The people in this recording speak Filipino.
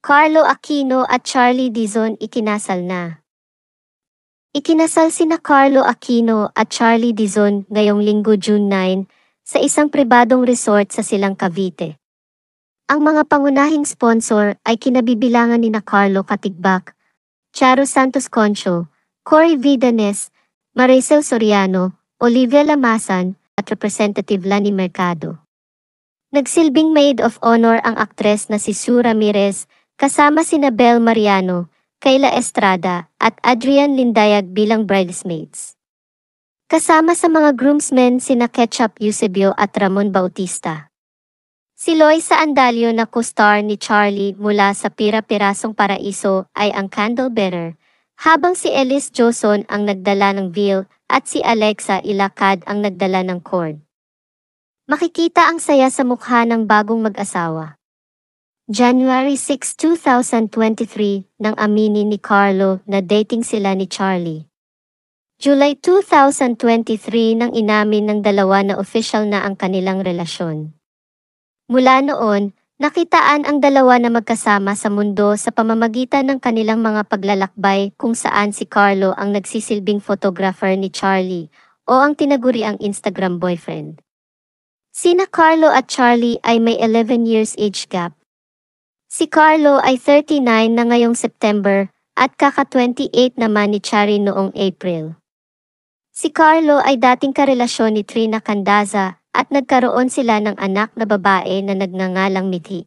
Carlo Aquino at Charlie Dizon ikinasal na. Ikinasal sina Carlo Aquino at Charlie Dizon ngayong linggo June 9 sa isang pribadong resort sa Silang Cavite. Ang mga pangunahing sponsor ay kinabibilangan ni na Carlo Katigbak, Charo Santos Concho, Cory Vidanes, Maricel Soriano, Olivia Lamasan, at Representative Lani Mercado. Nagsilbing maid of honor ang aktres na si Sue Ramirez kasama sina Bel Mariano, Kayla Estrada at Adrian Lindayag bilang bridesmaids. Kasama sa mga groomsmen sina Ketchup Eusebio at Ramon Bautista. Si Loisa Andalio na co-star ni Charlie mula sa Pira-Pirasong Paraiso ay ang candle bearer, habang si Ellis Joson ang nagdala ng veil at si Alexa Ilacad ang nagdala ng cord. Makikita ang saya sa mukha ng bagong mag-asawa. January 6, 2023, nang aminin ni Carlo na dating sila ni Charlie. July 2023 nang inamin ng dalawa na official na ang kanilang relasyon. Mula noon, Nakitaan ang dalawa na magkasama sa mundo sa pamamagitan ng kanilang mga paglalakbay kung saan si Carlo ang nagsisilbing photographer ni Charlie o ang tinaguri ang Instagram boyfriend. Sina Carlo at Charlie ay may 11 years age gap Si Carlo ay 39 na ngayong September at kaka-28 naman ni Chari noong April. Si Carlo ay dating karelasyon ni Trina Candaza at nagkaroon sila ng anak na babae na nagngangalang Mithi.